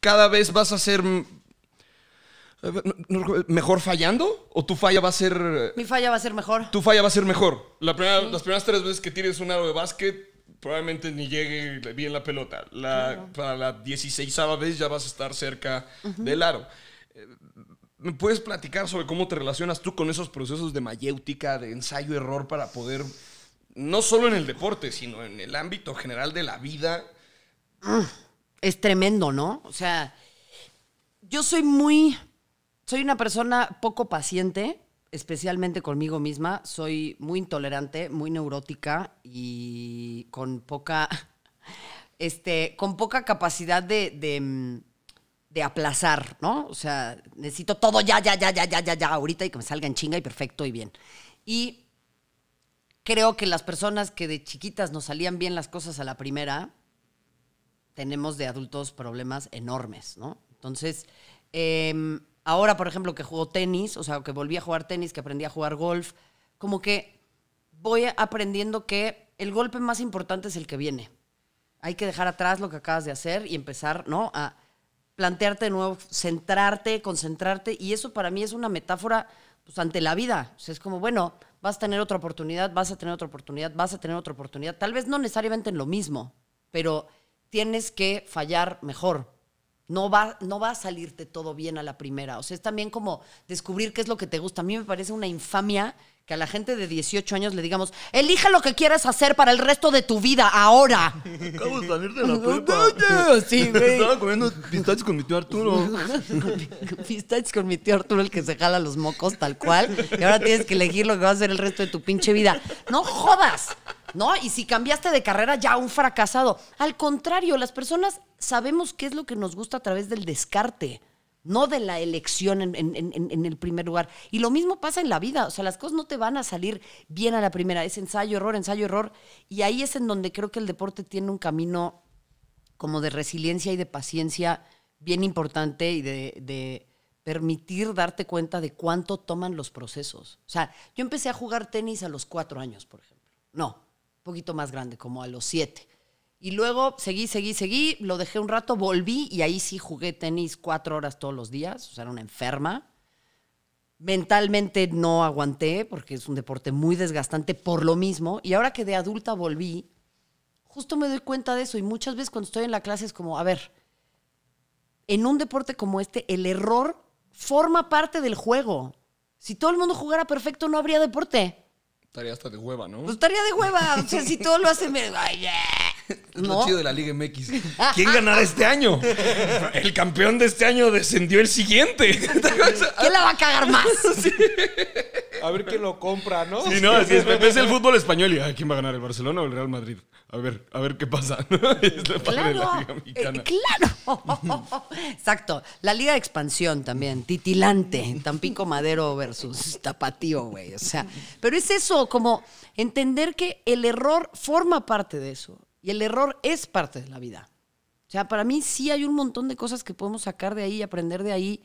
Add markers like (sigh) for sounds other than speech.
cada vez vas a ser mm, eh, mejor fallando o tu falla va a ser mi falla va a ser mejor tu falla va a ser mejor la las primeras tres veces que tires un aro de básquet probablemente ni llegue bien la pelota la, para la 16 vez ya vas a estar cerca del aro eh, ¿Me puedes platicar sobre cómo te relacionas tú con esos procesos de mayéutica, de ensayo-error para poder, no solo en el deporte, sino en el ámbito general de la vida, mm es tremendo, ¿no? O sea, yo soy muy, soy una persona poco paciente, especialmente conmigo misma. Soy muy intolerante, muy neurótica y con poca, (laughs) este, con poca capacidad mm, de, aplazar, ¿no? O sea, necesito todo ya, ya, ya, ya, ya, ya, ya, ahorita y que me salga en chinga y perfecto y bien. Y creo que las personas que de chiquitas no salían bien las cosas a la primera, tenemos de adultos problemas enormes, ¿no? Entonces, em, ahora, por ejemplo, que jugó tenis, o sea, que volví a jugar tenis, que aprendí a jugar golf, como que voy aprendiendo que el golpe más importante es el que viene. Hay que dejar atrás lo que acabas de hacer y empezar, ¿no? A plantearte de nuevo, centrarte, concentrarte. Y eso para mí es una metáfora pues, ante la vida. O sea, es como, bueno, vas a tener otra oportunidad, vas a tener otra oportunidad, vas a tener otra oportunidad. Tal vez no necesariamente en lo mismo, pero tienes que fallar mejor. No va, no va a salirte todo bien a la primera. O sea, es también como descubrir qué es lo que te gusta. A mí me parece una infamia que a la gente de 18 años le digamos, elija lo que quieras hacer para el resto de tu vida, ahora. (laughs) Acabo de salir de la (laughs) prepa. Sí, (laughs) Estaba comiendo pistaches con mi tío Arturo. pistaches con mi tío Arturo, el que se jala los mocos tal cual. Y ahora tienes que elegir lo que vas a hacer el resto de tu pinche vida. No jodas. ¿no? Y si cambiaste de carrera, ya un fracasado. Al contrario, las personas sabemos qué es lo que nos gusta a través del descarte, no de la elección en, el primer lugar. Y lo mismo pasa en la vida, o sea, las cosas no te van a salir bien a la primera, es ensayo, error, ensayo, error. Y ahí es en donde creo que el deporte tiene un camino como de resiliencia y de paciencia bien importante y de, de permitir darte cuenta de cuánto toman los procesos. O sea, yo empecé a jugar tenis a los cuatro años, por ejemplo. No, poquito más grande, como a los siete. Y luego seguí, seguí, seguí, lo dejé un rato, volví y ahí sí jugué tenis cuatro horas todos los días, o sea, era una enferma. Mentalmente no aguanté porque es un deporte muy desgastante por lo mismo. Y ahora que de adulta volví, justo me doy cuenta de eso y muchas veces cuando estoy en la clase es como, a ver, en un deporte como este el error forma parte del juego. Si todo el mundo jugara perfecto no habría deporte. Estaría hasta de hueva, ¿no? Pues estaría de hueva. O sea, si todo lo hacen, Me... Ay, yeah. Es ¿No? chido de la Liga MX. ¿Quién ganará este año? (laughs) El campeón de este año descendió el siguiente. ¿Quién la va a cagar más? (laughs) a ver quién lo compra, ¿no? Sí, no, es. el (laughs) fútbol español y ay, ¿quién va a ganar? ¿El Barcelona o el Real Madrid? A ver, a ver qué pasa. (laughs) es este, la claro, la Liga eh, Mexicana. claro. (laughs) Exacto. La Liga de Expansión también, titilante. Tampico Madero versus Tapatío, güey. O sea, pero es eso, como entender que el error forma parte de eso. Y el error es parte de la vida. O sea, para mí sí hay un montón de cosas que podemos sacar de ahí y aprender de ahí